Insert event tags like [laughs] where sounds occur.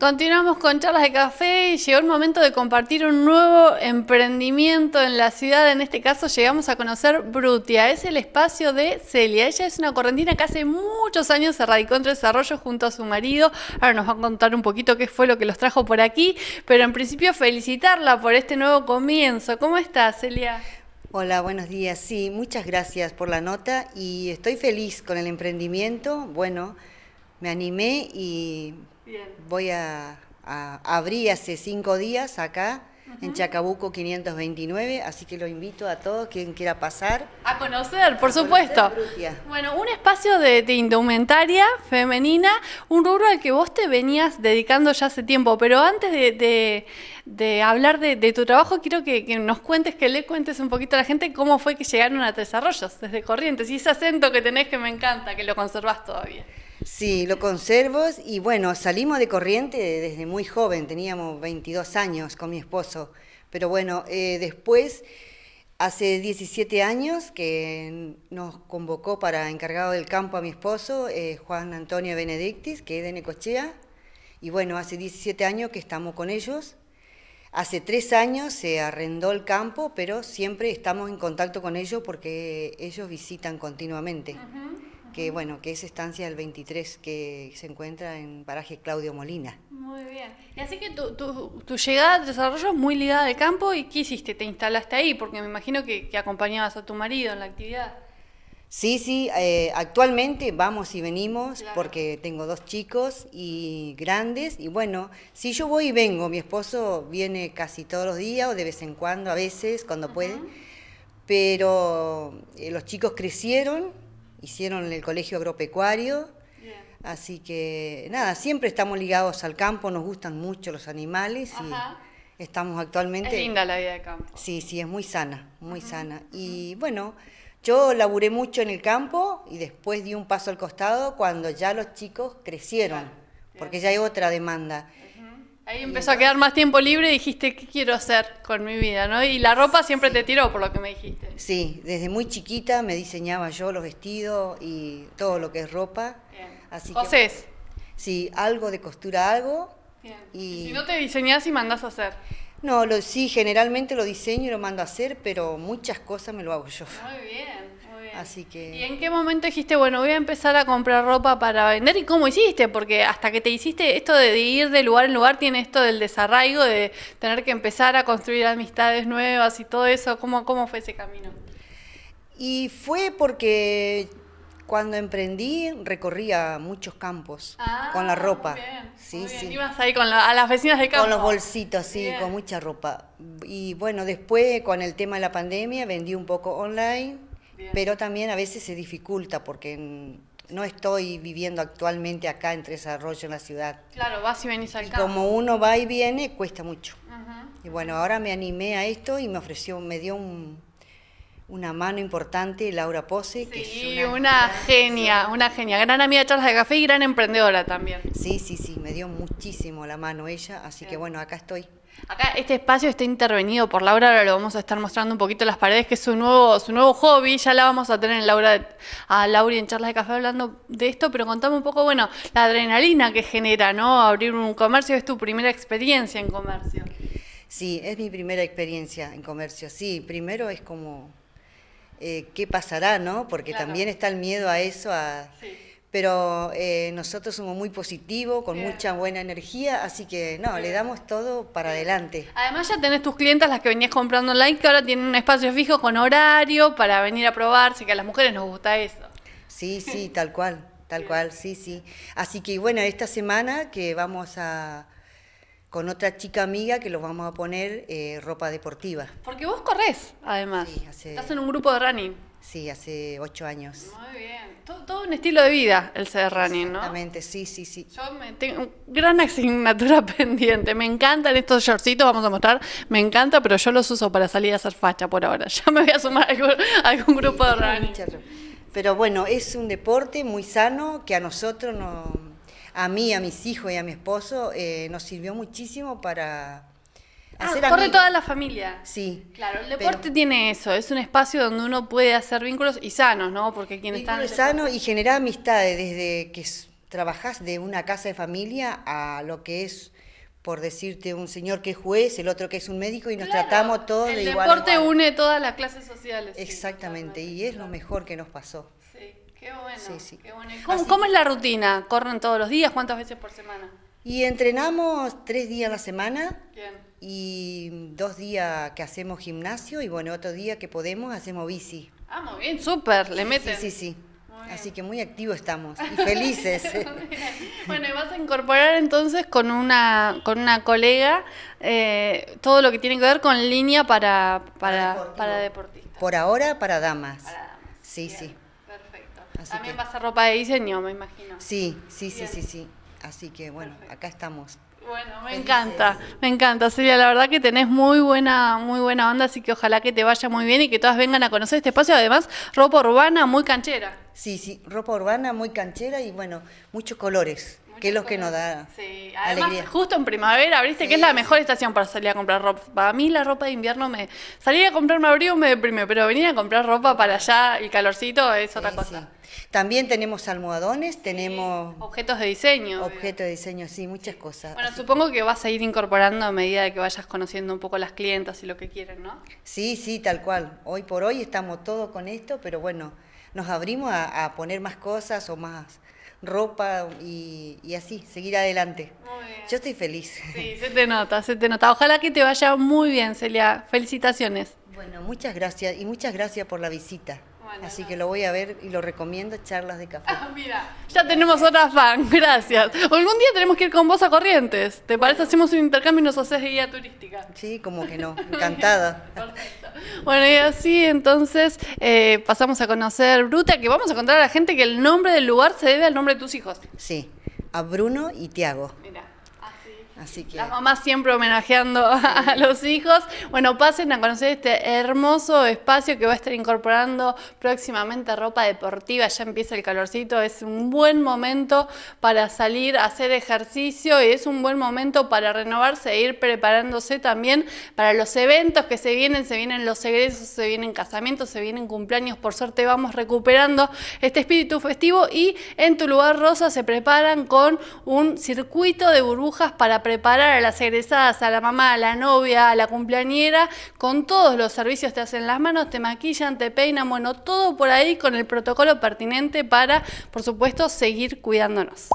Continuamos con charlas de café y llegó el momento de compartir un nuevo emprendimiento en la ciudad. En este caso llegamos a conocer Brutia, es el espacio de Celia. Ella es una correntina que hace muchos años se radicó en desarrollo junto a su marido. Ahora nos va a contar un poquito qué fue lo que los trajo por aquí, pero en principio felicitarla por este nuevo comienzo. ¿Cómo estás, Celia? Hola, buenos días. Sí, muchas gracias por la nota y estoy feliz con el emprendimiento. Bueno, me animé y voy a, abrir hace cinco días acá en Chacabuco 529, así que lo invito a todos quien quiera pasar. A conocer, por supuesto. bueno, un espacio de, indumentaria femenina, un rubro al que vos te venías dedicando ya hace tiempo, pero antes de, hablar de, tu trabajo, quiero que, nos cuentes, que le cuentes un poquito a la gente cómo fue que llegaron a Tres Arroyos desde Corrientes y ese acento que tenés que me encanta, que lo conservás todavía. Sí, lo conservo y bueno, salimos de corriente desde muy joven, teníamos 22 años con mi esposo, pero bueno, eh, después, hace 17 años que nos convocó para encargado del campo a mi esposo, eh, Juan Antonio Benedictis, que es de Necochea, y bueno, hace 17 años que estamos con ellos. Hace tres años se arrendó el campo, pero siempre estamos en contacto con ellos porque ellos visitan continuamente que bueno, que es estancia del 23 que se encuentra en paraje Claudio Molina. Muy bien. Y así que tu, tu, llegada, tu desarrollo es muy ligada al campo y ¿qué hiciste? ¿Te instalaste ahí? Porque me imagino que, acompañabas a tu marido en la actividad. Sí, sí, eh, actualmente vamos y venimos porque tengo dos chicos y grandes y bueno, si yo voy y vengo, mi esposo viene casi todos los días o de vez en cuando, a veces, cuando puede, pero eh, los chicos crecieron hicieron en el colegio agropecuario. Así que nada, siempre estamos ligados al campo, nos gustan mucho los animales y estamos actualmente... Es linda la vida de campo. Sí, sí, es muy sana, muy sana. Y bueno, yo laburé mucho en el campo y después di un paso al costado cuando ya los chicos crecieron, porque ya hay otra demanda. Ahí empezó a quedar más tiempo libre y dijiste, ¿qué quiero hacer con mi vida? ¿no? Y la ropa siempre te tiró, por lo que me dijiste. Sí, desde muy chiquita me diseñaba yo los vestidos y todo lo que es ropa. Así sí, algo de costura, algo. Y... no te diseñas y mandas a hacer. No, lo, sí, generalmente lo diseño y lo mando a hacer, pero muchas cosas me lo hago yo. Muy bien que... ¿Y en qué momento dijiste, bueno, voy a empezar a comprar ropa para vender? ¿Y cómo hiciste? Porque hasta que te hiciste esto de ir de lugar en lugar, tiene esto del desarraigo, de tener que empezar a construir amistades nuevas y todo eso. ¿Cómo, cómo fue ese camino? Y fue porque cuando emprendí recorría muchos campos ah, con la ropa. Muy bien, sí, sí. Ibas ahí con a las vecinas de campo. Con los bolsitos, sí, con mucha ropa. Y bueno, después con el tema de la pandemia vendí un poco online pero también a veces se dificulta porque no estoy viviendo actualmente acá en Tres Arroyos, en la ciudad. Claro, vas y venís al y Como uno va y viene, cuesta mucho. Y bueno, ahora me animé a esto y me ofreció, me dio una mano importante, Laura Pose. Sí, una, genia, una genia. Gran amiga de Charlas de Café y gran emprendedora también. Sí, sí, sí, me dio muchísimo la mano ella, así que bueno, acá estoy. Acá este espacio está intervenido por Laura, ahora lo vamos a estar mostrando un poquito las paredes, que es su nuevo, su nuevo hobby, ya la vamos a tener en Laura, a Laura en charlas de café hablando de esto, pero contame un poco, bueno, la adrenalina que genera, ¿no? Abrir un comercio, es tu primera experiencia en comercio. Sí, es mi primera experiencia en comercio, sí, primero es como, eh, ¿qué pasará, no? Porque también está el miedo a eso, a pero eh, nosotros somos muy positivos, con mucha buena energía, así que no, le damos todo para adelante. Además ya tenés tus clientas, las que venías comprando online, que ahora tienen un espacio fijo con horario para venir a probarse, que a las mujeres nos gusta eso. Sí, [laughs] sí, tal cual, tal cual, sí, sí. Así que bueno, esta semana que vamos a con otra chica amiga que los vamos a poner eh, ropa deportiva. Porque vos corres, además. Sí, Estás en un grupo de running. Sí, hace ocho años. Muy bien. Todo, un estilo de vida el ser running, ¿no? Exactamente, sí, sí, sí. Yo me tengo gran asignatura [laughs] pendiente. Me encantan estos shortcitos, vamos a mostrar. Me encanta, pero yo los uso para salir a hacer facha por ahora. [laughs] Ya me voy a sumar a algún, grupo de running. Pero bueno, es un deporte muy sano que a nosotros, no, a mí, a mis hijos y a mi esposo, eh, nos sirvió muchísimo para ah, corre toda la familia. Sí. Claro, el deporte tiene eso, es un espacio donde uno puede hacer vínculos y sanos, ¿no? Porque quien está... sano y genera amistades desde que trabajas de una casa de familia a lo que es por decirte un señor que es juez, el otro que es un médico y nos tratamos todos de igual. El deporte une todas las clases sociales. Exactamente, y es lo mejor que nos pasó. Sí, qué bueno. Qué bueno. ¿Cómo, es la rutina? ¿Corren todos los días? ¿Cuántas veces por semana? Y entrenamos tres días a la semana. ¿Quién? y dos días que hacemos gimnasio y bueno, otro día que podemos hacemos bici. Ah, muy bien, súper, le meten. Sí, sí, sí. Así que muy activos estamos y [laughs] felices. bueno, y vas a incorporar entonces con una, con una colega eh, todo lo que tiene que ver con línea para, para, deportistas. Por ahora para damas. Sí, sí. Perfecto. También vas a ropa de diseño, me imagino. Sí, sí, sí, sí, sí. Así que bueno, acá estamos. Bueno, me encanta, me encanta, Celia. La verdad que tenés muy buena, muy buena onda, así que ojalá que te vaya muy bien y que todas vengan a conocer este espacio. Además, ropa urbana muy canchera. Sí, sí, ropa urbana muy canchera y bueno, muchos colores que es lo que nos da sí. Además, Justo en primavera, abriste, que es la mejor estación para salir a comprar ropa. Para mí la ropa de invierno me salir a comprar abrigo me deprime, pero venir a comprar ropa para allá y calorcito es otra cosa. También tenemos almohadones, tenemos objetos de diseño. Objetos de diseño, sí, muchas cosas. Bueno, supongo que vas a ir incorporando a medida que vayas conociendo un poco las clientas y lo que quieren, ¿no? Sí, sí, tal cual. Hoy por hoy estamos todos con esto, pero bueno, nos abrimos a poner más cosas o más ropa y, así, seguir adelante. Yo estoy feliz. Sí, se te nota, se te nota. Ojalá que te vaya muy bien, Celia. Felicitaciones. Bueno, muchas gracias y muchas gracias por la visita. Así que lo voy a ver y lo recomiendo, charlas de café. Ah, mira, ya tenemos otra fan, [laughs] gracias. Algún día tenemos que ir con vos a Corrientes. ¿Te parece? Hacemos un intercambio y nos haces guía turística. Sí, como que no, [laughs] encantada. Bueno, y así entonces eh, pasamos a conocer Bruta, que vamos a contar a la gente que el nombre del lugar se debe al nombre de tus hijos. Sí, a Bruno y Tiago. Así que... Las mamás siempre homenajeando a los hijos. Bueno, pasen a conocer este hermoso espacio que va a estar incorporando próximamente ropa deportiva. Ya empieza el calorcito. Es un buen momento para salir a hacer ejercicio y es un buen momento para renovarse e ir preparándose también para los eventos que se vienen. Se vienen los egresos, se vienen casamientos, se vienen cumpleaños. Por suerte vamos recuperando este espíritu festivo y en tu lugar rosa se preparan con un circuito de burbujas para preparar preparar a las egresadas, a la mamá, a la novia, a la cumpleañera, con todos los servicios, te hacen las manos, te maquillan, te peinan, bueno, todo por ahí con el protocolo pertinente para, por supuesto, seguir cuidándonos.